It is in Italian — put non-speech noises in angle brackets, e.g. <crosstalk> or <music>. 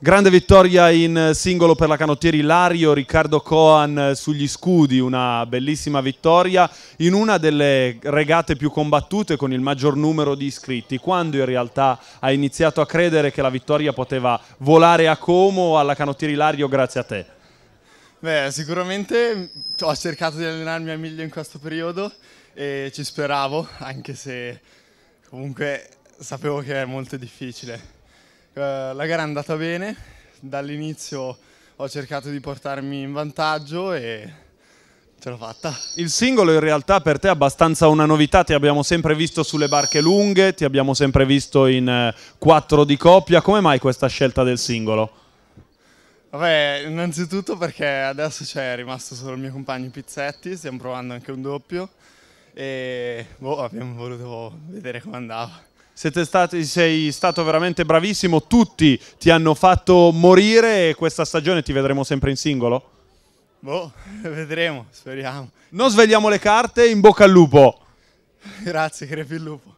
Grande vittoria in singolo per la canottieri Lario, Riccardo Coan eh, sugli scudi, una bellissima vittoria in una delle regate più combattute con il maggior numero di iscritti, quando in realtà hai iniziato a credere che la vittoria poteva volare a Como alla canottieri Lario grazie a te. Beh, sicuramente ho cercato di allenarmi al meglio in questo periodo e ci speravo, anche se comunque sapevo che è molto difficile. Eh, la gara è andata bene, dall'inizio ho cercato di portarmi in vantaggio e ce l'ho fatta. Il singolo in realtà per te è abbastanza una novità, ti abbiamo sempre visto sulle barche lunghe, ti abbiamo sempre visto in eh, quattro di coppia, come mai questa scelta del singolo? Vabbè, innanzitutto perché adesso c'è cioè, rimasto solo il mio compagno Pizzetti, stiamo provando anche un doppio e boh, abbiamo voluto vedere come andava siete stati, sei stato veramente bravissimo, tutti ti hanno fatto morire e questa stagione ti vedremo sempre in singolo? Boh, <laughs> vedremo, speriamo. Non svegliamo le carte, in bocca al lupo. Grazie, crepi il lupo.